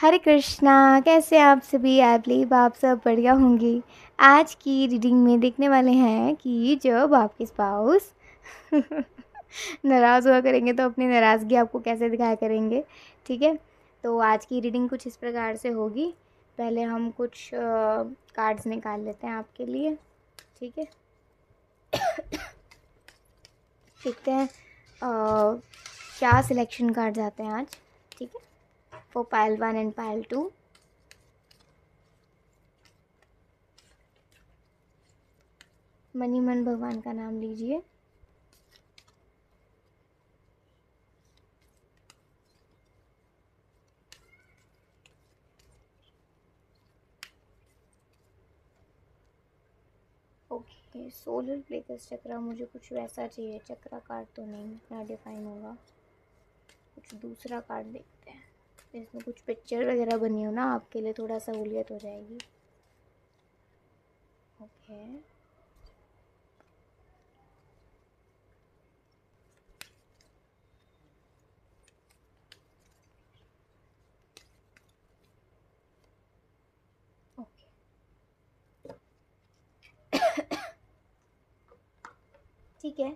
हरे कृष्णा कैसे आप सभी आई बिलीव आप सब बढ़िया होंगी आज की रीडिंग में देखने वाले हैं कि जब आपके स्पाउस नाराज़ हुआ करेंगे तो अपनी नाराज़गी आपको कैसे दिखाया करेंगे ठीक है तो आज की रीडिंग कुछ इस प्रकार से होगी पहले हम कुछ कार्ड्स निकाल लेते हैं आपके लिए ठीक है देखते हैं क्या सिलेक्शन कार्ड्स आते हैं आज ठीक है for pile 1 and pile 2. Money मन भगवान का नाम लीजिए ओके सोलर प्लेटस चक्रा मुझे कुछ वैसा चाहिए चक्रा कार्ड तो नहीं इतना डिफाइन होगा कुछ दूसरा कार्ड देखते हैं इसमें कुछ पिक्चर वगैरह बनी हो ना आपके लिए थोड़ा सहूलियत हो जाएगी ओके ठीक है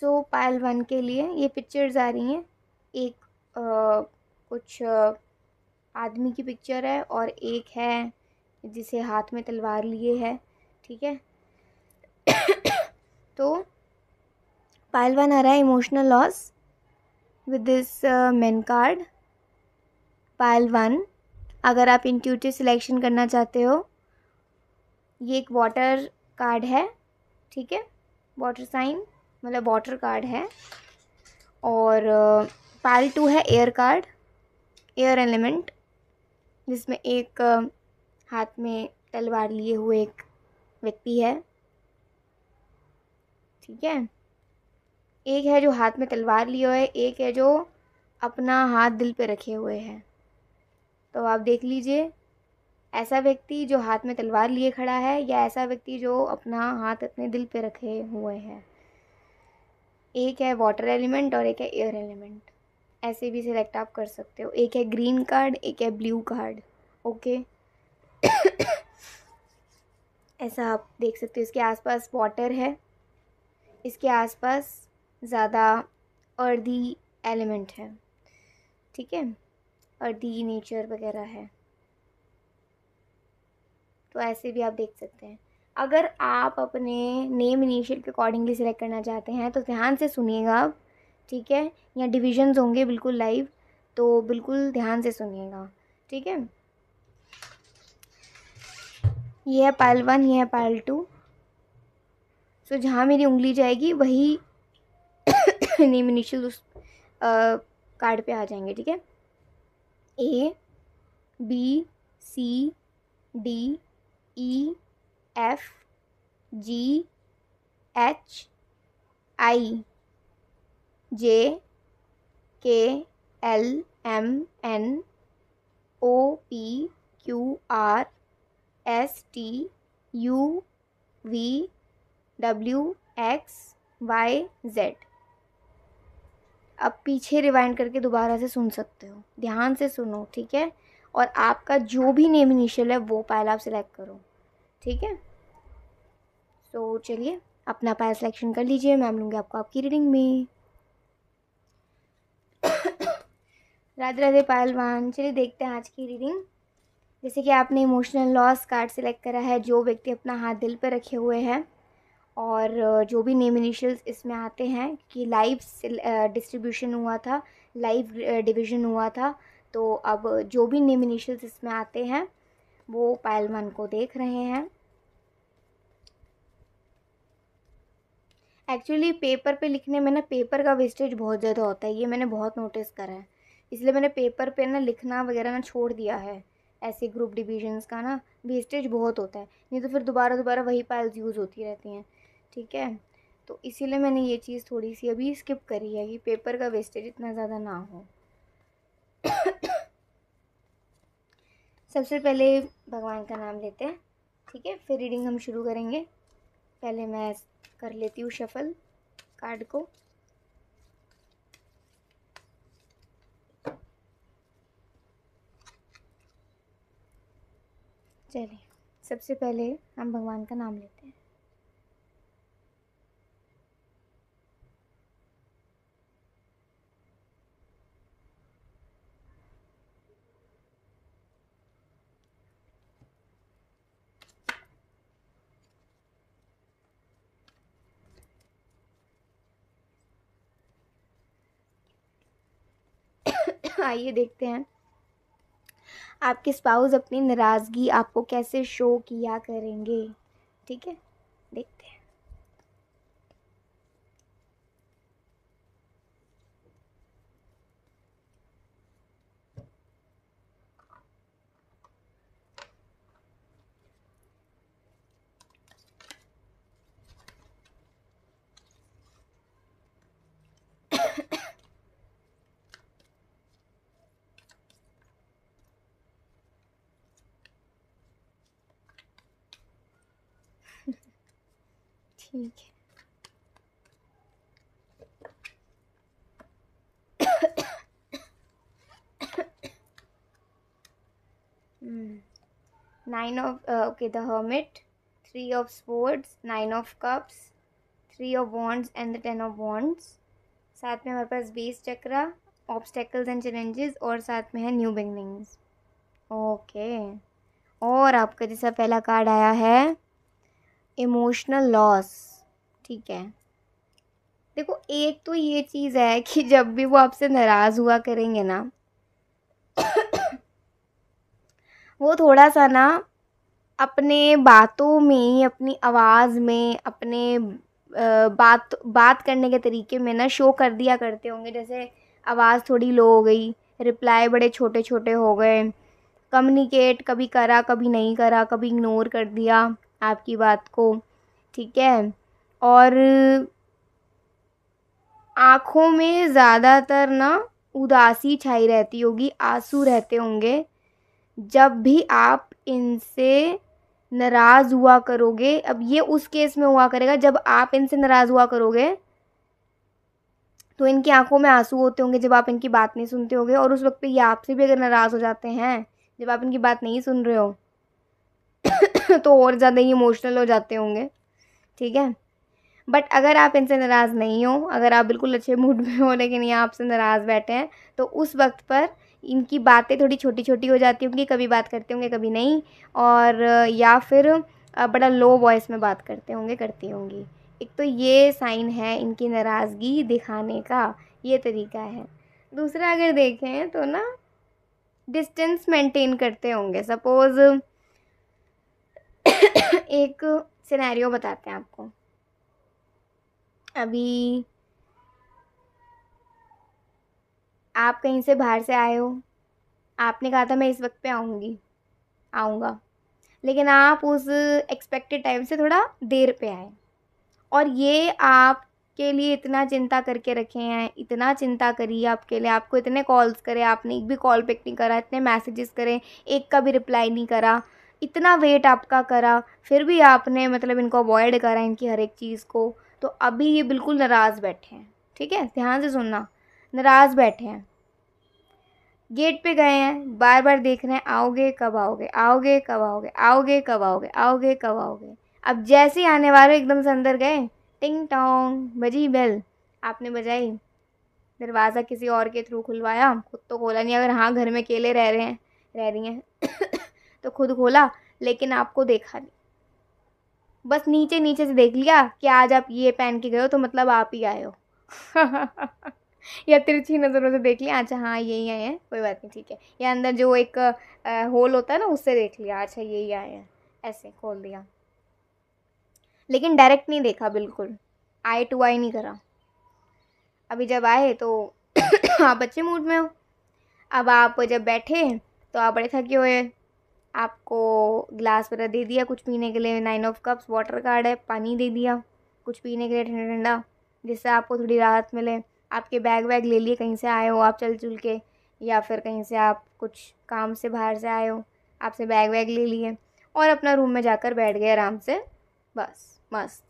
सो पायल वन के लिए ये पिक्चर्स आ रही हैं एक आ, कुछ आदमी की पिक्चर है और एक है जिसे हाथ में तलवार लिए है ठीक है तो पायलवान आ रहा है emotional loss with this man card pile one अगर आप इंट्यूटिव सिलेक्शन करना चाहते हो ये एक वाटर कार्ड है ठीक है वाटर साइन मतलब वाटर कार्ड है और पायल टू है एयर कार्ड एयर एलिमेंट जिसमें एक हाथ में तलवार लिए हुए एक व्यक्ति है ठीक है एक है जो हाथ में तलवार लिए हुए एक है जो अपना हाथ दिल पे रखे हुए है तो आप देख लीजिए ऐसा व्यक्ति जो हाथ में तलवार लिए खड़ा है या ऐसा व्यक्ति जो अपना हाथ अपने दिल पे रखे हुए है एक है वाटर एलिमेंट और एक है एयर एलिमेंट ऐसे भी सिलेक्ट आप कर सकते हो एक है ग्रीन कार्ड एक है ब्लू कार्ड ओके ऐसा आप देख सकते हो इसके आसपास वाटर है इसके आसपास ज़्यादा अर्दी एलिमेंट है ठीक है अर्दी नेचर वगैरह है तो ऐसे भी आप देख सकते हैं अगर आप अपने नेम इनिशियल के अकॉर्डिंगली सिलेक्ट करना चाहते हैं तो ध्यान से सुनिएगा आप ठीक है या डिविजन्स होंगे बिल्कुल लाइव तो बिल्कुल ध्यान से सुनिएगा ठीक है ये है पायल वन ये है पायल टू सो जहाँ मेरी उंगली जाएगी वही नेम इनिशियल उस कार्ड पे आ जाएंगे ठीक है A B C D E F G H I J K L M N O P Q R S T U V W X Y Z अब पीछे रिवाइंड करके दोबारा से सुन सकते हो ध्यान से सुनो ठीक है और आपका जो भी नेम इनिशियल है वो पायल आप सिलेक्ट करो ठीक है तो चलिए अपना पायल सिलेक्शन कर लीजिए मैम लूँगी आपको आपकी रीडिंग में राधे राधे पहलवान चलिए देखते हैं आज की रीडिंग जैसे कि आपने इमोशनल लॉस कार्ड सेलेक्ट करा है जो व्यक्ति अपना हाथ दिल पर रखे हुए हैं और जो भी नेम इनिशियल्स इसमें आते हैं कि लाइव डिस्ट्रीब्यूशन हुआ था लाइव डिवीजन हुआ था तो अब जो भी नेम इनिशियल्स इसमें आते हैं वो पायलवान को देख रहे हैं एक्चुअली पेपर पे लिखने में ना पेपर का वेस्टेज बहुत ज़्यादा होता है ये मैंने बहुत नोटिस करा है इसलिए मैंने पेपर पे ना लिखना वगैरह ना छोड़ दिया है ऐसे ग्रुप डिविजन्स का ना वेस्टेज बहुत होता है नहीं तो फिर दोबारा दोबारा वही पाइल्स यूज़ होती रहती हैं ठीक है तो इसीलिए मैंने ये चीज़ थोड़ी सी अभी स्किप करी है कि पेपर का वेस्टेज इतना ज़्यादा ना हो सबसे पहले भगवान का नाम लेते हैं ठीक है फिर रीडिंग हम शुरू करेंगे पहले मैं कर लेती हूँ शफल कार्ड को चलिए सबसे पहले हम भगवान का नाम लेते हैं आइए देखते हैं आपके स्पाउस अपनी नाराज़गी आपको कैसे शो किया करेंगे ठीक है देखते हैं ठीक है nine of okay the hermit three of sports nine of cups three of wands and the ten of wands साथ में हमारे पास base chakra obstacles and challenges और साथ में है न्यू बिगनिंग्स ओके और आपका जैसा पहला कार्ड आया है इमोशनल लॉस ठीक है देखो एक तो ये चीज़ है कि जब भी वो आपसे नाराज़ हुआ करेंगे ना वो थोड़ा सा ना अपने बातों में अपनी आवाज़ में अपने बात बात करने के तरीके में ना शो कर दिया करते होंगे जैसे आवाज़ थोड़ी लो हो गई रिप्लाई बड़े छोटे छोटे हो गए कम्युनिकेट कभी करा कभी नहीं करा कभी इग्नोर कर दिया आपकी बात को ठीक है और आँखों में ज़्यादातर ना उदासी छाई रहती होगी आंसू रहते होंगे जब भी आप इनसे नाराज़ हुआ करोगे अब ये उस केस में हुआ करेगा जब आप इनसे नाराज़ हुआ करोगे तो इनकी आंखों में आंसू होते होंगे जब आप इनकी बात नहीं सुनते होगे और उस वक्त पे ये आपसे भी अगर नाराज़ हो जाते हैं जब आप इनकी बात नहीं सुन रहे हो तो और ज़्यादा ही इमोशनल हो जाते होंगे ठीक है बट अगर आप इनसे नाराज़ नहीं हो अगर आप बिल्कुल अच्छे मूड में हो लेकिन ये आपसे नाराज़ बैठे हैं तो उस वक्त पर इनकी बातें थोड़ी छोटी छोटी हो जाती होंगी कभी बात करते होंगे कभी नहीं और या फिर बड़ा लो वॉइस में बात करते होंगे करती होंगी एक तो ये साइन है इनकी नाराज़गी दिखाने का ये तरीका है दूसरा अगर देखें तो ना डिस्टेंस मेंटेन करते होंगे सपोज़ एक सिनेरियो बताते हैं आपको अभी आप कहीं से बाहर से आए हो आपने कहा था मैं इस वक्त पे आऊँगी आऊँगा लेकिन आप उस एक्सपेक्टेड टाइम से थोड़ा देर पे आए और ये आप के लिए इतना चिंता करके रखे हैं इतना चिंता करी आपके लिए आपको इतने कॉल्स करे आपने एक भी कॉल पिक नहीं करा इतने मैसेजेस करे एक का भी रिप्लाई नहीं करा इतना वेट आपका करा फिर भी आपने मतलब इनको अवॉइड करा इनकी हर एक चीज़ को तो अभी ये बिल्कुल नाराज़ बैठे हैं ठीक है ध्यान से सुनना नाराज़ बैठे हैं गेट पे गए हैं बार बार देख रहे हैं आओगे कब आओगे आओगे कब आओगे आओगे कब आओगे आओगे कब आओगे अब जैसे ही आने वाले एकदम से अंदर गए टिंग टोंग बजी बेल आपने बजाई दरवाज़ा किसी और के थ्रू खुलवाया खुद तो खोला नहीं अगर हाँ घर में अकेले रह रहे हैं रह रही हैं तो खुद खोला लेकिन आपको देखा नहीं बस नीचे नीचे से देख लिया कि आज आप ये पहन के गए हो तो मतलब आप ही आए हो या तिरछी नज़रों से देख लिया अच्छा हाँ यही आए हैं कोई बात नहीं ठीक है या अंदर जो एक आ, होल होता है ना उससे देख लिया अच्छा यही आए हैं ऐसे खोल दिया लेकिन डायरेक्ट नहीं देखा बिल्कुल आई टू आई नहीं करा अभी जब आए तो आप अच्छे मूड में हो अब आप जब बैठे तो आप बड़े थके हुए आपको ग्लास वगैरह दे दिया कुछ पीने के लिए nine of cups water card है पानी दे दिया कुछ पीने के लिए ठंडा ठंडा जिससे आपको थोड़ी राहत मिले आपके बैग वैग ले लिए कहीं से आए हो आप चल चुल के या फिर कहीं से आप कुछ काम से बाहर से आए हो आपसे बैग वैग ले लिए और अपना रूम में जाकर बैठ गए आराम से बस मस्त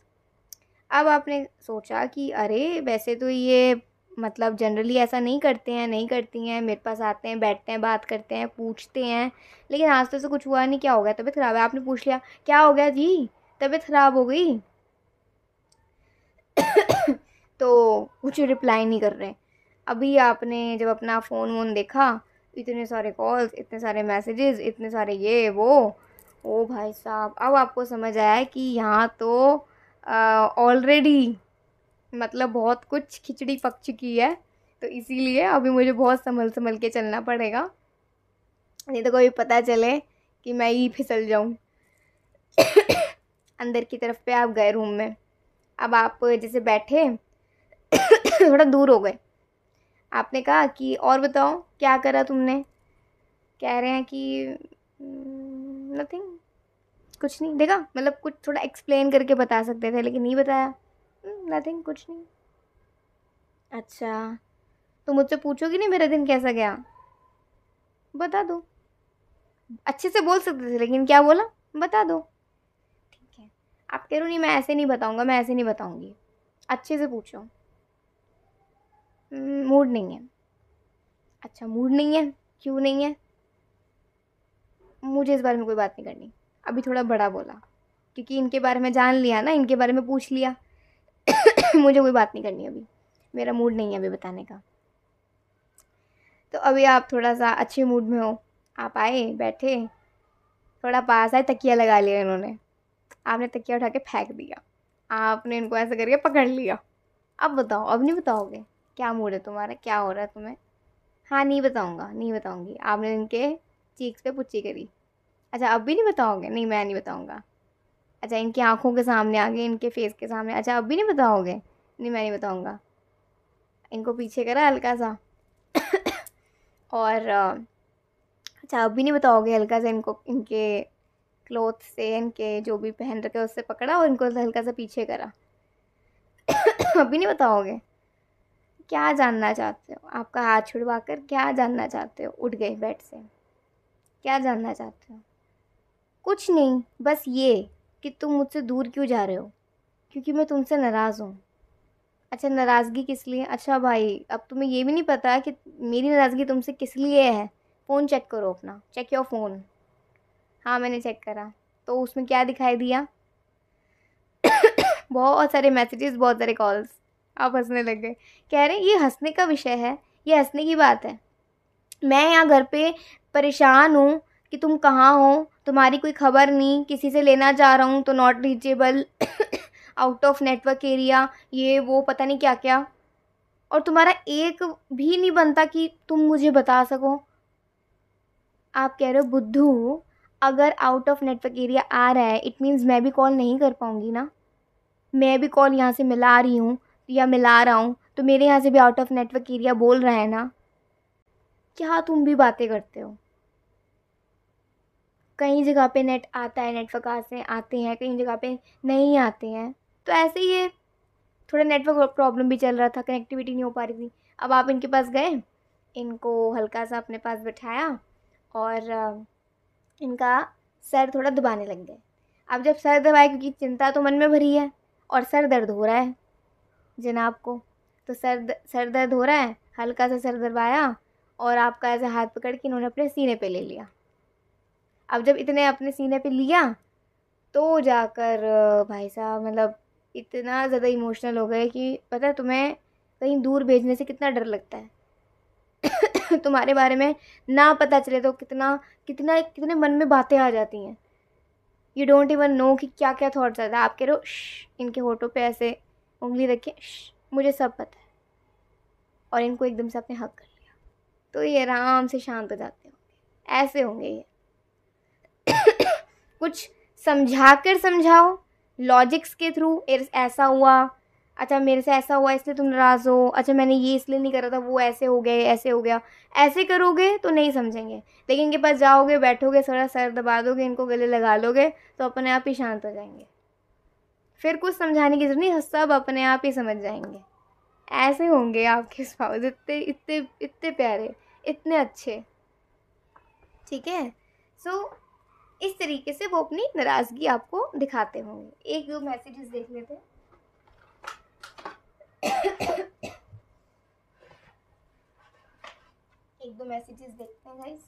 अब आपने सोचा कि अरे वैसे तो ये मतलब जनरली ऐसा नहीं करते हैं नहीं करती हैं मेरे पास आते हैं बैठते हैं बात करते हैं पूछते हैं लेकिन आज तक तो से कुछ हुआ नहीं क्या हो गया तबीयत ख़राब है आपने पूछ लिया क्या हो गया जी तबीयत ख़राब हो गई तो कुछ रिप्लाई नहीं कर रहे अभी आपने जब अपना फ़ोन वोन देखा इतने सारे कॉल्स इतने सारे मैसेजेस इतने सारे ये वो ओ भाई साहब अब आपको समझ आया कि यहाँ तो ऑलरेडी मतलब बहुत कुछ खिचड़ी पक चुकी है तो इसीलिए अभी मुझे बहुत संभल संभल के चलना पड़ेगा नहीं तो कोई पता चले कि मैं ही फिसल जाऊँ अंदर की तरफ पे आप गए रूम में अब आप जैसे बैठे थोड़ा दूर हो गए आपने कहा कि और बताओ क्या करा तुमने कह रहे हैं कि नथिंग हम्म, कुछ नहीं देखा मतलब कुछ थोड़ा एक्सप्लेन करके बता सकते थे लेकिन नहीं बताया नथिंग hmm, कुछ नहीं अच्छा तो मुझसे पूछोगी नहीं मेरा दिन कैसा गया बता दो अच्छे से बोल सकते थे लेकिन क्या बोला बता दो ठीक है आप कह रहे नहीं मैं ऐसे नहीं बताऊंगा मैं ऐसे नहीं बताऊंगी अच्छे से पूछो मूड hmm, नहीं है अच्छा मूड नहीं है क्यों नहीं है मुझे इस बारे में कोई बात नहीं करनी अभी थोड़ा बड़ा बोला क्योंकि इनके बारे में जान लिया ना इनके बारे में पूछ लिया मुझे कोई बात नहीं करनी अभी मेरा मूड नहीं है अभी बताने का तो अभी आप थोड़ा सा अच्छे मूड में हो आप आए बैठे थोड़ा पास आए तकिया लगा लिया इन्होंने आपने तकिया उठा के फेंक दिया आपने इनको ऐसे करके पकड़ लिया अब बताओ अब नहीं बताओगे क्या मूड है तुम्हारा क्या हो रहा है तुम्हें हाँ नहीं बताऊँगा नहीं बताऊँगी आपने इनके चीक्स पे पुच्ची करी अच्छा अब भी नहीं बताओगे नहीं मैं नहीं बताऊँगा अच्छा इनकी आँखों के सामने आ गए इनके फेस के सामने अच्छा अब भी नहीं बताओगे नहीं मैं नहीं बताऊँगा इनको पीछे करा हल्का सा और अच्छा अब भी नहीं बताओगे हल्का सा इनको इनके क्लोथ से इनके जो भी पहन रखे उससे पकड़ा और इनको हल्का सा पीछे करा अभी नहीं बताओगे क्या जानना चाहते हो आपका हाथ छुड़वा कर क्या जानना चाहते हो उठ गए बेड से क्या जानना चाहते हो कुछ नहीं बस ये कि तुम मुझसे दूर क्यों जा रहे हो क्योंकि मैं तुमसे नाराज़ हूँ अच्छा नाराज़गी किस लिए अच्छा भाई अब तुम्हें ये भी नहीं पता कि मेरी नाराज़गी तुमसे किस लिए है फ़ोन चेक करो अपना चेक योर फ़ोन हाँ मैंने चेक करा तो उसमें क्या दिखाई दिया बहुत सारे मैसेजेस बहुत सारे कॉल्स आप हंसने लग गए कह रहे हैं ये हंसने का विषय है ये हंसने की बात है मैं यहाँ घर पे परेशान हूँ कि तुम कहाँ हो तुम्हारी कोई खबर नहीं किसी से लेना चाह रहा हूँ तो not reachable out of network area ये वो पता नहीं क्या क्या और तुम्हारा एक भी नहीं बनता कि तुम मुझे बता सको आप कह रहे हो बुद्धू अगर आउट ऑफ नेटवर्क एरिया आ रहा है इट मीन्स मैं भी कॉल नहीं कर पाऊँगी ना मैं भी कॉल यहाँ से मिला रही हूँ या मिला रहा हूँ तो मेरे यहाँ से भी आउट ऑफ नेटवर्क एरिया बोल रहा है ना क्या तुम भी बातें करते हो कई जगह पे नेट आता है नेटवर्क आते आते हैं कई जगह पे नहीं आते हैं तो ऐसे ही ये थोड़ा नेटवर्क प्रॉब्लम भी चल रहा था कनेक्टिविटी नहीं हो पा रही थी अब आप इनके पास गए इनको हल्का सा अपने पास बैठाया और इनका सर थोड़ा दबाने लग गए अब जब सर दबाए क्योंकि चिंता तो मन में भरी है और सर दर्द हो रहा है जनाब को तो सर द, सर दर्द हो रहा है हल्का सा सर दबाया और आपका ऐसे हाथ पकड़ के इन्होंने अपने सीने पे ले लिया अब जब इतने अपने सीने पे लिया तो जाकर भाई साहब मतलब इतना ज़्यादा इमोशनल हो गए कि पता है तुम्हें कहीं दूर भेजने से कितना डर लगता है तुम्हारे बारे में ना पता चले तो कितना कितना कितने मन में बातें आ जाती हैं यू डोंट इवन नो कि क्या क्या थाट्स आता है आप कह रहे हो इनके होटो पे ऐसे उंगली रखें मुझे सब पता है और इनको एकदम से अपने हक कर लिया तो ये आराम से शांत हो जाते होंगे ऐसे होंगे ये कुछ समझा कर समझाओ लॉजिक्स के थ्रू ऐसा हुआ अच्छा मेरे से ऐसा हुआ इसलिए तुम नाराज़ हो अच्छा मैंने ये इसलिए नहीं करा था वो ऐसे हो गए ऐसे हो गया ऐसे करोगे तो नहीं समझेंगे लेकिन इनके पास जाओगे बैठोगे थोड़ा सर दबा दोगे इनको गले लगा लोगे तो अपने आप ही शांत हो जाएंगे फिर कुछ समझाने की ज़रूरत नहीं सब अपने आप ही समझ जाएंगे ऐसे होंगे आपके स्पाउस इतने इतने इतने प्यारे इतने अच्छे ठीक है सो so, इस तरीके से वो अपनी नाराज़गी आपको दिखाते होंगे एक दो मैसेजेस देख लेते हैं एक दो मैसेजेस देखते हैं गाइस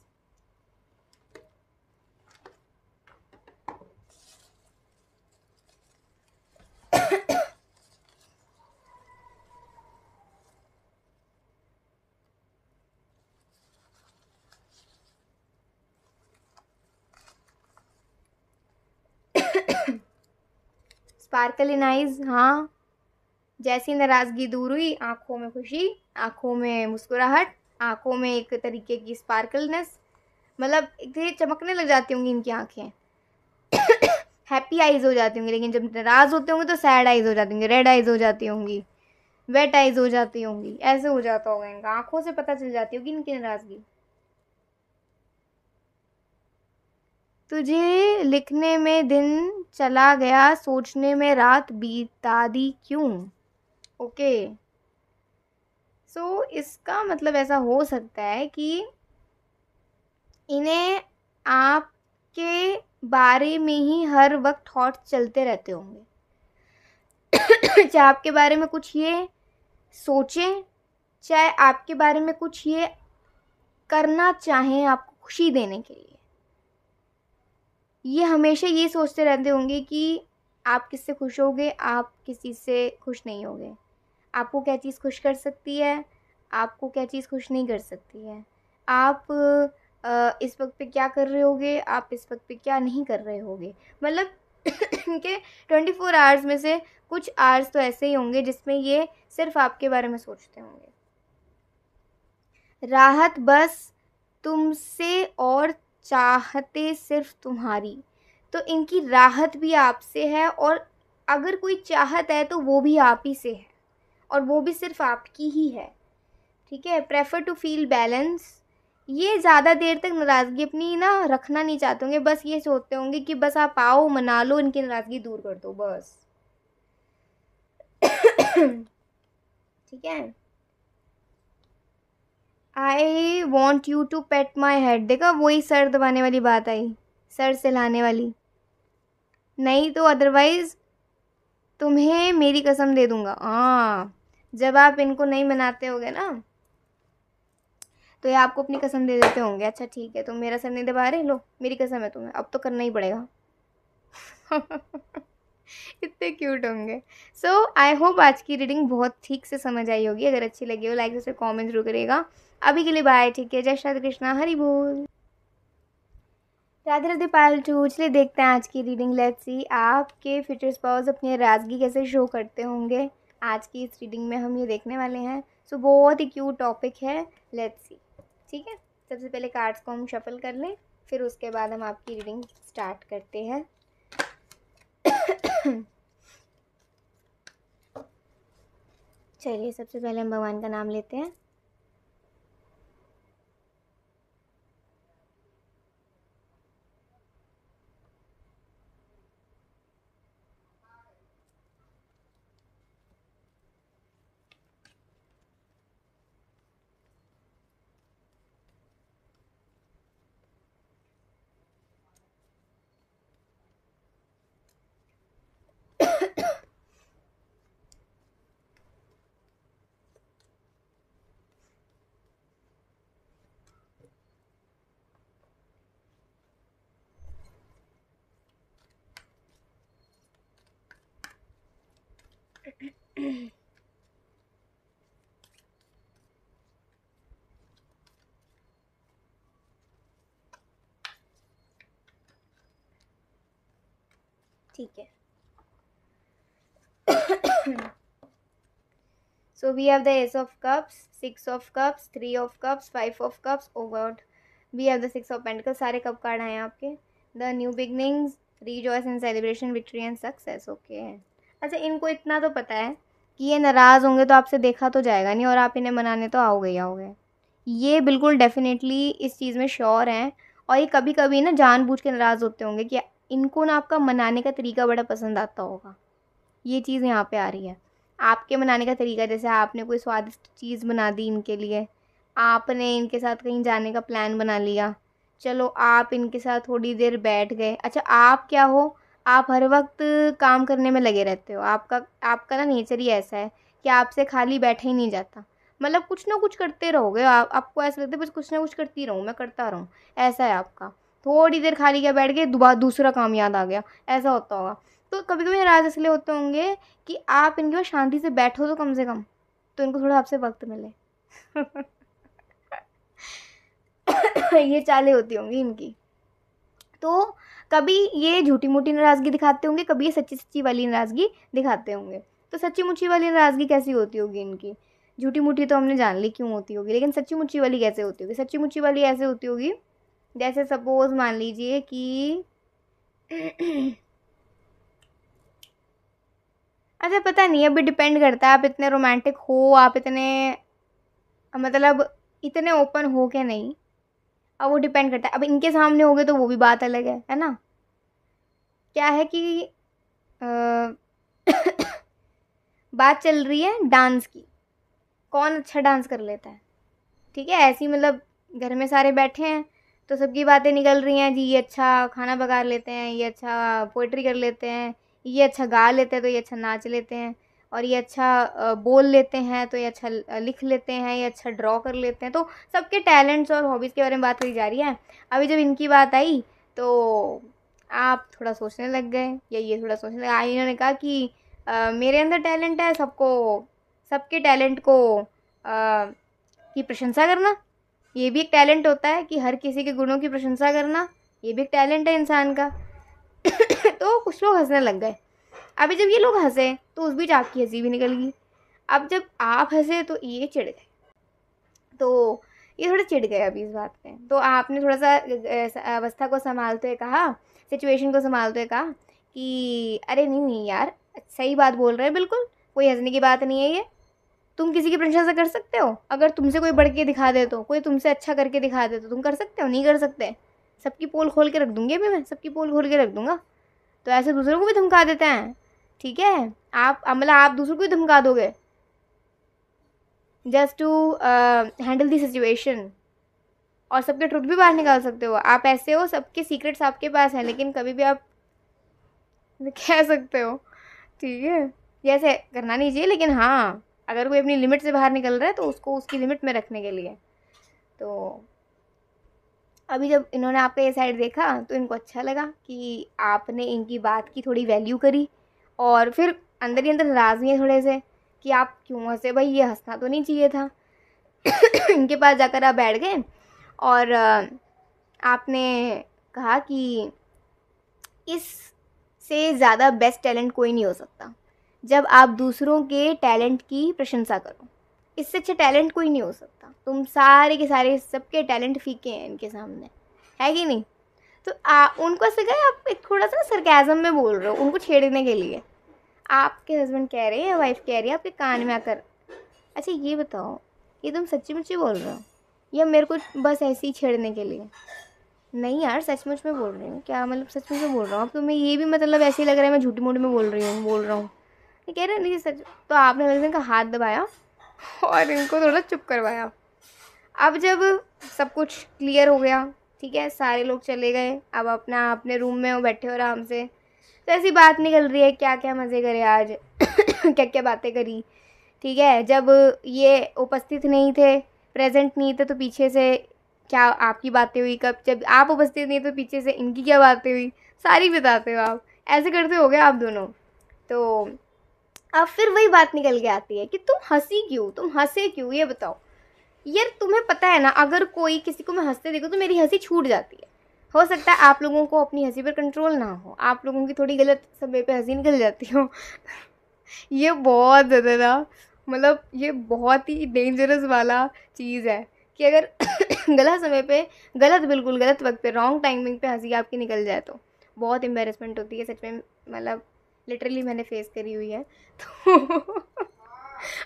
स्पार्कल इन आइज हाँ जैसी नाराज़गी दूर हुई आँखों में खुशी आँखों में मुस्कुराहट आँखों में एक तरीके की स्पार्कलनेस मतलब एक धीरे तो चमकने लग जाती होंगी इनकी आँखें हैप्पी आइज़ हो जाती होंगी लेकिन जब नाराज़ होते होंगे तो सैड आइज़ हो जाती होंगी रेड आइज़ हो जाती होंगी वेट आइज़ हो जाती होंगी ऐसे हो जाता होगा इनका आँखों से पता चल जाती होगी इनकी नाराज़गी तुझे लिखने में दिन चला गया सोचने में रात बीता दी क्यों ओके सो इसका मतलब ऐसा हो सकता है कि इन्हें आपके बारे में ही हर वक्त थॉट चलते रहते होंगे चाहे आपके बारे में कुछ ये सोचें चाहे आपके बारे में कुछ ये करना चाहें आपको खुशी देने के लिए ये हमेशा ये सोचते रहते होंगे कि आप किससे खुश होगे आप किसी से खुश नहीं होगे आपको क्या चीज़ खुश कर सकती है आपको क्या चीज़ खुश नहीं कर सकती है आप इस वक्त पे क्या कर रहे होगे आप इस वक्त पे क्या नहीं कर रहे होगे मतलब के ट्वेंटी फोर आवर्स में से कुछ आवर्स तो ऐसे ही होंगे जिसमें ये सिर्फ आपके बारे में सोचते होंगे राहत बस तुमसे और चाहते सिर्फ तुम्हारी तो इनकी राहत भी आपसे है और अगर कोई चाहत है तो वो भी आप ही से है और वो भी सिर्फ आपकी ही है ठीक है प्रेफर टू फील बैलेंस ये ज़्यादा देर तक नाराज़गी अपनी ना रखना नहीं चाहते होंगे बस ये सोचते होंगे कि बस आप आओ मना लो इनकी नाराज़गी दूर कर दो बस ठीक है I want you to pet my head देखा वही सर दबाने वाली बात आई सर सहलाने वाली नहीं तो अदरवाइज़ तुम्हें मेरी कसम दे दूँगा हाँ जब आप इनको नहीं मनाते होगे ना तो ये आपको अपनी कसम दे देते होंगे अच्छा ठीक है तुम मेरा सर नहीं दबा रहे लो मेरी कसम है तुम्हें अब तो करना ही पड़ेगा इतने क्यूट होंगे सो आई होप आज की रीडिंग बहुत ठीक से समझ आई होगी अगर अच्छी लगी हो लाइक उसे कॉमेंट जरूर करेगा अभी के लिए बाय ठीक है जय श्री कृष्णा हरी बोल राधे राधे पाल टू चलिए देखते हैं आज की रीडिंग लेट्स सी आपके फ्यूचर पावर्स अपनी राजगी कैसे शो करते होंगे आज की इस रीडिंग में हम ये देखने वाले हैं सो so, बहुत ही क्यूट टॉपिक है लेट्स सी ठीक है सबसे पहले कार्ड्स को हम शफल कर लें फिर उसके बाद हम आपकी रीडिंग स्टार्ट करते हैं चलिए सबसे पहले हम भगवान का नाम लेते हैं ठीक है so we have the ace of cups six of cups three of cups five of cups oh god we have the six of pentacles सारे कप कार्ड आए हैं आपके the new beginnings rejoice and celebration victory and success okay अच्छा इनको इतना तो पता है कि ये नाराज़ होंगे तो आपसे देखा तो जाएगा नहीं और आप इन्हें मनाने तो आओगे ही आओगे ये बिल्कुल डेफिनेटली इस चीज़ में श्योर हैं और ये कभी कभी ना जानबूझ के नाराज़ होते होंगे कि इनको ना आपका मनाने का तरीका बड़ा पसंद आता होगा ये चीज़ यहाँ पे आ रही है आपके मनाने का तरीका जैसे आपने कोई स्वादिष्ट चीज़ बना दी इनके लिए आपने इनके साथ कहीं जाने का प्लान बना लिया चलो आप इनके साथ थोड़ी देर बैठ गए अच्छा आप क्या हो आप हर वक्त काम करने में लगे रहते हो आपका आपका ना नेचर ही ऐसा है कि आपसे खाली बैठा ही नहीं जाता मतलब कुछ ना कुछ करते रहोगे आप आपको ऐसा लगता है बस कुछ ना कुछ करती रहूँ मैं करता रहूँ ऐसा है आपका थोड़ी देर खाली क्या बैठ के दोबारा दूसरा काम याद आ गया ऐसा होता होगा तो कभी कभी नाराज़ इसलिए होते होंगे कि आप इनके पास शांति से बैठो तो कम से कम तो इनको थोड़ा आपसे वक्त मिले ये चालें होती होंगी इनकी तो कभी ये झूठी मूठी नाराज़गी दिखाते होंगे कभी ये सच्ची सच्ची वाली नाराज़गी दिखाते होंगे तो सच्ची मुच्ची वाली नाराज़गी कैसी होती होगी इनकी झूठी मूठी तो हमने जान ली क्यों होती होगी लेकिन सच्ची मुच्ची वाली कैसे होती होगी सच्ची मुच्ची वाली ऐसे होती होगी जैसे सपोज़ मान लीजिए कि अच्छा पता नहीं अभी डिपेंड करता है आप इतने रोमांटिक हो आप इतने मतलब इतने ओपन हो के नहीं अब वो डिपेंड करता है अब इनके सामने हो गए तो वो भी बात अलग है है ना क्या है कि आ, बात चल रही है डांस की कौन अच्छा डांस कर लेता है ठीक है ऐसी मतलब घर में सारे बैठे हैं तो सबकी बातें निकल रही हैं जी ये अच्छा खाना पका लेते हैं ये अच्छा पोइट्री कर लेते हैं ये अच्छा गा लेते हैं तो ये अच्छा नाच लेते हैं और ये अच्छा बोल लेते हैं तो ये अच्छा लिख लेते हैं ये अच्छा ड्रॉ कर लेते हैं तो सबके टैलेंट्स और हॉबीज़ के बारे में बात करी जा रही है अभी जब इनकी बात आई तो आप थोड़ा सोचने लग गए या ये थोड़ा सोचने लगा आई इन्होंने कहा कि आ, मेरे अंदर टैलेंट है सबको सबके टैलेंट को आ, की प्रशंसा करना ये भी एक टैलेंट होता है कि हर किसी के गुणों की प्रशंसा करना ये भी एक टैलेंट है इंसान का तो कुछ लोग हंसने लग गए अभी जब ये लोग हंसे तो उस बीच आपकी हंसी भी निकल गई अब जब आप हंसे तो ये चिढ़ गए तो ये थोड़ा चिढ़ गए अभी इस बात पे तो आपने थोड़ा सा अवस्था को संभालते हुए कहा सिचुएशन को संभालते हुए कहा कि अरे नहीं नहीं यार सही बात बोल रहे हैं बिल्कुल कोई हंसने की बात नहीं है ये तुम किसी की प्रशंसा कर सकते हो अगर तुमसे कोई बढ़ के दिखा दे तो कोई तुमसे अच्छा करके दिखा दे तो तुम कर सकते हो नहीं कर सकते सबकी पोल खोल के रख दूँगी अभी मैं सबकी पोल खोल के रख दूँगा तो ऐसे दूसरों को भी धमका देते हैं ठीक है आप मतलब आप दूसरों को धमका दोगे just to handle the situation और सबके ट्रुथ भी बाहर निकाल सकते हो आप ऐसे हो सबके सीक्रेट्स आपके पास हैं लेकिन कभी भी आप कह सकते हो ठीक है जैसे करना नहीं चाहिए लेकिन हाँ अगर कोई अपनी लिमिट से बाहर निकल रहा है तो उसको उसकी लिमिट में रखने के लिए तो अभी जब इन्होंने आपका ये साइड देखा तो इनको अच्छा लगा कि आपने इनकी बात की थोड़ी वैल्यू करी और फिर अंदर ही अंदर नाराज़गी है थोड़े से कि आप क्यों हंसे भाई ये हंसना तो नहीं चाहिए था इनके पास जाकर आप बैठ गए और आपने कहा कि इस से ज़्यादा बेस्ट टैलेंट कोई नहीं हो सकता जब आप दूसरों के टैलेंट की प्रशंसा करो इससे अच्छा टैलेंट कोई नहीं हो सकता तुम सारे के सारे सबके टैलेंट फीके हैं इनके सामने है कि नहीं तो आ, उनको ऐसे गए आप एक थोड़ा सा सरकाजम में बोल रहे हो उनको छेड़ने के लिए आपके हस्बैंड कह रहे हैं या वाइफ कह रही है आपके कान में आकर अच्छा ये बताओ ये तुम सच्ची मुच्ची बोल रहे हो या मेरे को बस ऐसे ही छेड़ने के लिए नहीं यार सचमुच में बोल रही हूँ क्या मतलब सचमुच में बोल रहा हूँ अब तुम्हें ये भी मतलब ऐसे ही लग रहा है मैं झूठी मूठी में बोल रही हूँ बोल रहा हूँ ये कह रहे नहीं सच तो आपने लड़के का हाथ दबाया और इनको थोड़ा चुप करवाया अब जब सब कुछ क्लियर हो गया ठीक है सारे लोग चले गए अब अपना अपने रूम में हो बैठे हो आराम से तो ऐसी बात निकल रही है क्या क्या मज़े करे आज क्या क्या बातें करी ठीक है जब ये उपस्थित नहीं थे प्रेजेंट नहीं थे तो पीछे से क्या आपकी बातें हुई कब जब आप उपस्थित नहीं तो पीछे से इनकी क्या बातें हुई सारी बताते हो आप ऐसे करते हो गए आप दोनों तो अब फिर वही बात निकल के आती है कि तुम हंसी क्यों तुम हंसे क्यों ये बताओ यार तुम्हें पता है ना अगर कोई किसी को मैं हंसते देखो तो मेरी हंसी छूट जाती है हो सकता है आप लोगों को अपनी हंसी पर कंट्रोल ना हो आप लोगों की थोड़ी गलत समय पे हंसी निकल जाती हो ये बहुत ज़्यादा ना मतलब ये बहुत ही डेंजरस वाला चीज़ है कि अगर गलत समय पे गलत बिल्कुल गलत वक्त पे रॉन्ग टाइमिंग पे हंसी आपकी निकल जाए तो बहुत एम्बेरसमेंट होती है सच में मतलब लिटरली मैंने फेस करी हुई है तो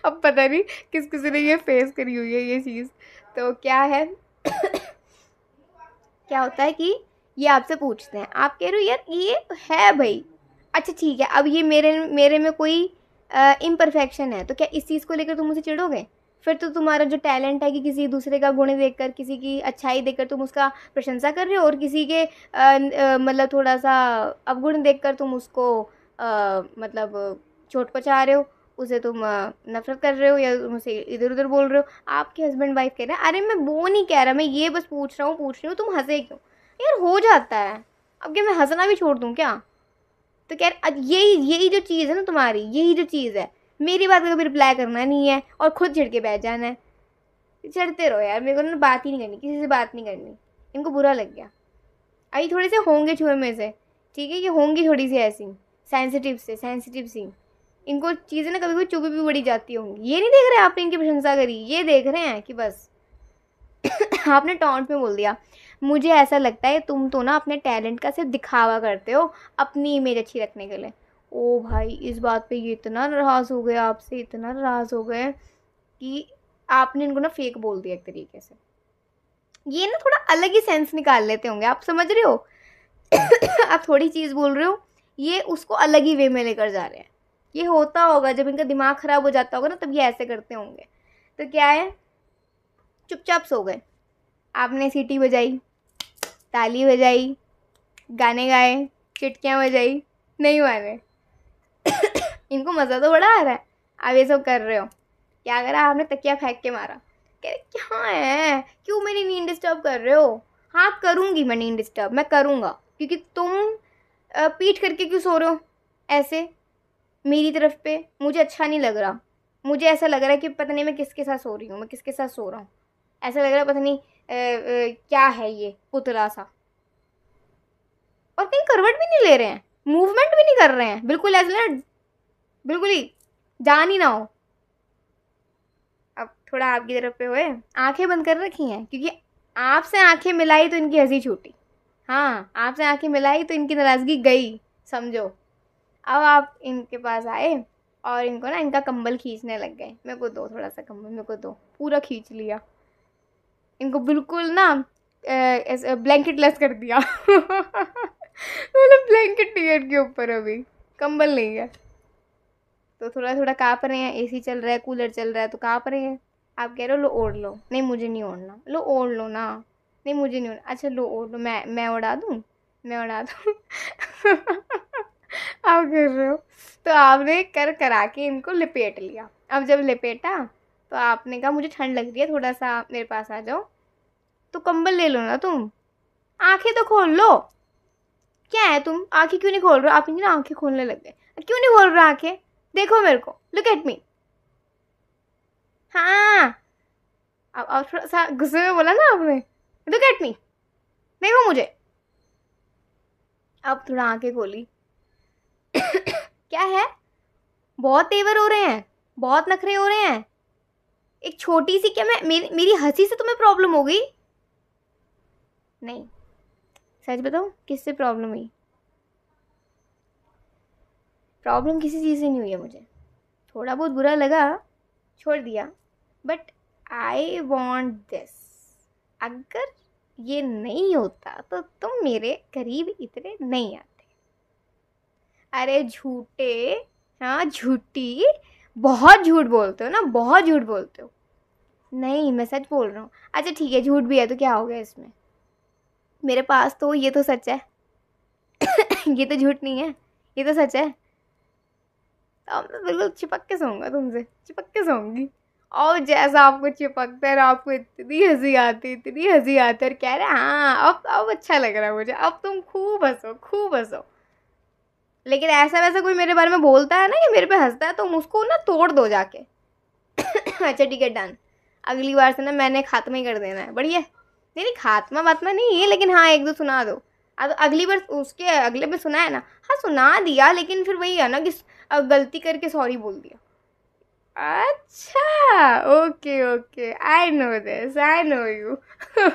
अब पता नहीं किस किसी ने ये फेस करी हुई है ये चीज़ तो क्या है क्या होता है कि ये आपसे पूछते हैं आप कह रहे हो यार ये है भाई अच्छा ठीक है अब ये मेरे मेरे में कोई इम्परफेक्शन है तो क्या इस चीज़ को लेकर तुम मुझे चिड़ोगे फिर तो तुम्हारा जो टैलेंट है कि किसी दूसरे का गुण देखकर किसी की अच्छाई देखकर तुम उसका प्रशंसा कर रहे हो और किसी के मतलब थोड़ा सा अवगुण देखकर तुम उसको आ, मतलब चोट पहुँचा रहे हो उसे तुम नफ़रत कर रहे हो या तुम उसे इधर उधर बोल रहे हो आपके हस्बैंड वाइफ कह रहे हैं अरे मैं वो नहीं कह रहा मैं ये बस पूछ रहा हूँ पूछ रही हूँ तुम हंसे क्यों यार हो जाता है अब क्या मैं हंसना भी छोड़ दूँ क्या तो कह रहे यही यही जो चीज़ है ना तुम्हारी यही जो चीज़ है मेरी बात का कभी रिप्लाई करना नहीं है और खुद छिड़के बैठ जाना है चढ़ते रहो यार मेरे को ना बात ही नहीं करनी किसी से बात नहीं करनी इनको बुरा लग गया आई थोड़े से होंगे छुए में से ठीक है ये होंगी थोड़ी सी ऐसी सेंसिटिव से सेंसिटिव सी इनको चीज़ें ना कभी कभी चुभी भी बड़ी जाती होंगी ये नहीं देख रहे आपने इनकी प्रशंसा करी ये देख रहे हैं कि बस आपने टॉन्ट में बोल दिया मुझे ऐसा लगता है तुम तो ना अपने टैलेंट का सिर्फ दिखावा करते हो अपनी इमेज अच्छी रखने के लिए ओ भाई इस बात पे ये इतना नाराज़ हो गए आपसे इतना नाराज़ हो गए कि आपने इनको ना फेक बोल दिया एक तरीके से ये ना थोड़ा अलग ही सेंस निकाल लेते होंगे आप समझ रहे हो आप थोड़ी चीज़ बोल रहे हो ये उसको अलग ही वे में लेकर जा रहे हैं ये होता होगा जब इनका दिमाग ख़राब हो जाता होगा ना तब ये ऐसे करते होंगे तो क्या है चुपचाप सो गए आपने सीटी बजाई ताली बजाई गाने गाए चिटकियाँ बजाई नहीं माने इनको मज़ा तो बड़ा आ रहा है आप ये सब कर रहे हो क्या करा आपने तकिया फेंक के मारा कह रहे क्या है क्यों मेरी नींद डिस्टर्ब कर रहे हो हाँ करूँगी मैं नींद डिस्टर्ब मैं करूँगा क्योंकि तुम पीठ करके क्यों सो रहे हो ऐसे मेरी तरफ पे मुझे अच्छा नहीं लग रहा मुझे ऐसा लग रहा है कि पता नहीं मैं किसके साथ सो रही हूँ मैं किसके साथ सो रहा हूँ ऐसा लग रहा है पता नहीं ए, ए, क्या है ये पुतला सा और कहीं करवट भी नहीं ले रहे हैं मूवमेंट भी नहीं कर रहे हैं बिल्कुल ऐसा ना बिल्कुल ही जान ही ना हो अब थोड़ा आपकी तरफ पे हुए आंखें बंद कर रखी हैं क्योंकि आपसे आंखें मिलाई तो इनकी हंसी छूटी हाँ आपसे आंखें मिलाई तो इनकी नाराज़गी गई समझो अब आप इनके पास आए और इनको ना इनका कंबल खींचने लग गए मेरे को दो थोड़ा सा कंबल मेरे को दो पूरा खींच लिया इनको बिल्कुल ना ब्लैंकेट लेस कर दिया मतलब ब्लैंकेट टीयर के ऊपर अभी कंबल नहीं है तो थोड़ा थोड़ा काँप रहे हैं एसी चल रहा है कूलर चल रहा है तो काँप रहे हैं आप कह रहे हो लो ओढ़ लो नहीं मुझे नहीं ओढ़ना लो ओढ़ लो ना नहीं मुझे नहीं ओढ़ना अच्छा लो ओढ़ लो मैं मैं उड़ा दूँ मैं उड़ा दूँ आप गिर रहे हो तो आपने कर करा के इनको लपेट लिया अब जब लपेटा तो आपने कहा मुझे ठंड लग रही है थोड़ा सा मेरे पास आ जाओ तो कंबल ले लो ना तुम आंखें तो खोल लो क्या है तुम आंखें क्यों नहीं खोल रहे हो आप ना आंखें खोलने लग गए क्यों नहीं खोल रहे आंखें देखो मेरे को लुक एट मी हाँ अब और थोड़ा सा गुस्से में बोला ना आपने लुक एट मी देखो मुझे अब थोड़ा आंखें खोली क्या है बहुत तेवर हो रहे हैं बहुत नखरे हो रहे हैं एक छोटी सी क्या मैं मेरी मेरी हंसी से तुम्हें प्रॉब्लम हो गई नहीं सच बताऊँ किससे प्रॉब्लम हुई प्रॉब्लम किसी चीज़ से नहीं हुई है मुझे थोड़ा बहुत बुरा लगा छोड़ दिया बट आई वॉन्ट दिस अगर ये नहीं होता तो तुम मेरे करीब इतने नहीं आते अरे झूठे हाँ झूठी बहुत झूठ बोलते हो ना बहुत झूठ बोलते हो नहीं मैं सच बोल रहा हूँ अच्छा ठीक है झूठ भी है तो क्या हो गया इसमें मेरे पास तो ये तो सच है ये तो झूठ नहीं है ये तो सच है तो मैं बिल्कुल चिपक के सोऊंगा तुमसे चिपक के सोऊंगी और जैसा आपको चिपकता है आपको इतनी हंसी आती इतनी हंसी आती है और कह रहे हैं हाँ अब अब अच्छा लग रहा है मुझे अब तुम खूब हंसो खूब हंसो लेकिन ऐसा वैसा कोई मेरे बारे में बोलता है ना कि मेरे पे हंसता है तो उसको ना तोड़ दो जाके अच्छा ठीक है डन अगली बार से ना मैंने खात्मा ही कर देना है बढ़िया नहीं नहीं खात्मा वात्मा नहीं है लेकिन हाँ एक दो सुना दो अब अगली बार उसके अगले में सुना है ना हाँ सुना दिया लेकिन फिर वही है ना कि गलती करके सॉरी बोल दिया अच्छा okay okay I know this I know you तो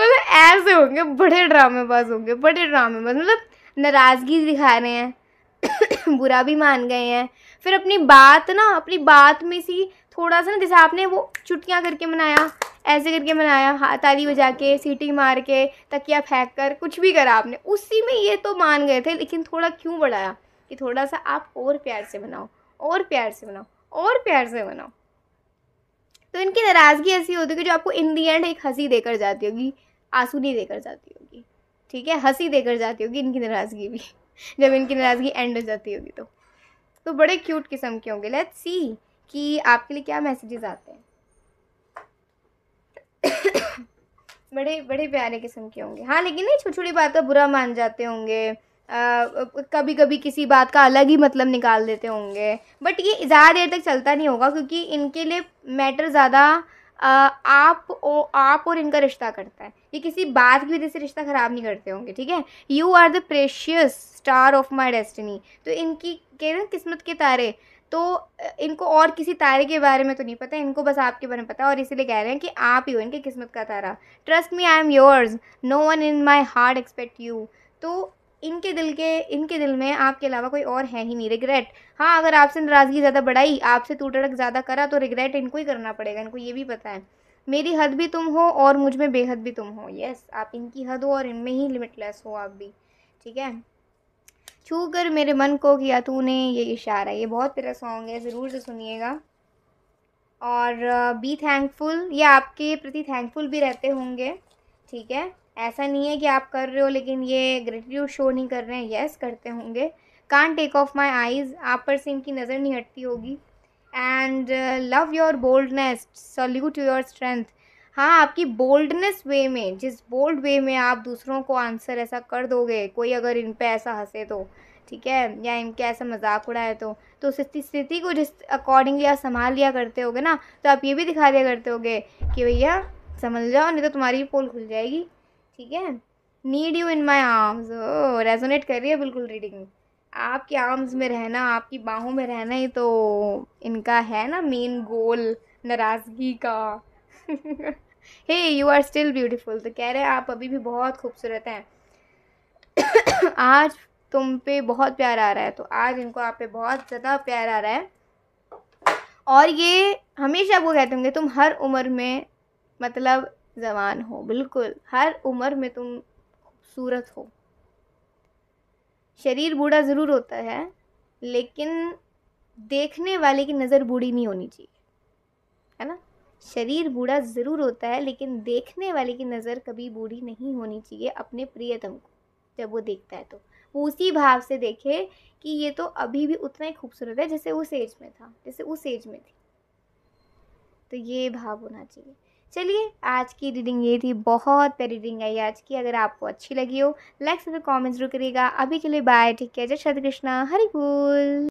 मतलब ऐसे होंगे बड़े ड्रामेबाज होंगे बड़े ड्रामेबाज मतलब नाराज़गी दिखा रहे हैं बुरा भी मान गए हैं फिर अपनी बात ना अपनी बात में सी थोड़ा सा ना जैसे आपने वो चुटकियाँ करके मनाया ऐसे करके मनाया हाथ ताली बजा के सीटी मार के तकिया फेंक कर कुछ भी करा आपने उसी में ये तो मान गए थे लेकिन थोड़ा क्यों बढ़ाया कि थोड़ा सा आप और प्यार से बनाओ और प्यार से बनाओ और प्यार से बनाओ तो इनकी नाराज़गी ऐसी होती है कि जो आपको इन दी एंड एक हंसी देकर जाती होगी आंसू नहीं देकर जाती होगी ठीक है हंसी देकर जाती होगी इनकी नाराज़गी भी जब इनकी नाराज़गी एंड हो जाती होगी तो तो बड़े क्यूट किस्म के होंगे लेट्स सी कि आपके लिए क्या मैसेजेस आते हैं बड़े बड़े प्यारे किस्म के होंगे हाँ लेकिन नहीं छोटी छोटी बात का बुरा मान जाते होंगे कभी कभी किसी बात का अलग ही मतलब निकाल देते होंगे बट ये ज़्यादा देर तक चलता नहीं होगा क्योंकि इनके लिए मैटर ज़्यादा आप ओ आप और इनका रिश्ता करता है ये किसी बात की वजह से रिश्ता ख़राब नहीं करते होंगे ठीक है you are the precious star of my destiny तो इनकी कह रहे किस्मत के तारे तो इनको और किसी तारे के बारे में तो नहीं पता इनको बस आपके बारे में पता है और इसीलिए कह रहे हैं कि आप ही हो इनके किस्मत का तारा trust me I am yours no one in my heart expect you तो इनके दिल के इनके दिल में आपके अलावा कोई और है ही नहीं रिग्रेट हाँ अगर आपसे नाराज़गी ज़्यादा बढ़ाई आपसे टूटड़क ज़्यादा करा तो रिग्रेट इनको ही करना पड़ेगा इनको ये भी पता है मेरी हद भी तुम हो और मुझ में बेहद भी तुम हो यस आप इनकी हद हो और इनमें ही लिमिटलेस हो आप भी ठीक है छू कर मेरे मन को किया तूने ये इशारा ये बहुत प्यारा सॉन्ग है ज़रूर से सुनिएगा और बी थैंकफुल या आपके प्रति थैंकफुल भी रहते होंगे ठीक है ऐसा नहीं है कि आप कर रहे हो लेकिन ये ग्रेटिट्यूड शो नहीं कर रहे हैं येस करते होंगे can't take off my eyes आप पर से इनकी नज़र नहीं हटती होगी and love your boldness salute your strength हाँ आपकी बोल्डनेस वे में जिस बोल्ड वे में आप दूसरों को आंसर ऐसा कर दोगे कोई अगर इन पर ऐसा हंसे तो ठीक है या इनके ऐसा मजाक उड़ाए तो तो उस स्थिति को जिस अकॉर्डिंगली आप संभाल लिया करते होगे ना तो आप ये भी दिखा दिया करते होगे कि भैया समझ जाओ नहीं तो तुम्हारी पोल खुल जाएगी ठीक है need you in my arms ओ रेजोनेट कर रही है बिल्कुल रीडिंग आपके आर्म्स में रहना आपकी बाहों में रहना ही तो इनका है ना मेन गोल नाराज़गी का hey you are still beautiful तो कह रहे हैं आप अभी भी बहुत खूबसूरत हैं आज तुम पे बहुत प्यार आ रहा है तो आज इनको आप पे बहुत ज़्यादा प्यार आ रहा है और ये हमेशा वो कहते होंगे तुम हर उम्र में मतलब जवान हो बिल्कुल हर उम्र में तुम खूबसूरत हो शरीर बूढ़ा ज़रूर होता है लेकिन देखने वाले की नज़र बूढ़ी नहीं होनी चाहिए है ना शरीर बूढ़ा ज़रूर होता है लेकिन देखने वाले की नज़र कभी बूढ़ी नहीं होनी चाहिए अपने प्रियतम को जब वो देखता है तो वो उसी भाव से देखे कि ये तो अभी भी उतना ही खूबसूरत है जैसे उस एज में था जैसे उस एज में थी तो ये भाव होना चाहिए चलिए आज की रीडिंग ये थी बहुत प्यारी रीडिंग आई आज की अगर आपको अच्छी लगी हो लाइक से कमेंट जरूर करिएगा अभी के लिए बाय ठीक है जय श्री कृष्णा हरी बोल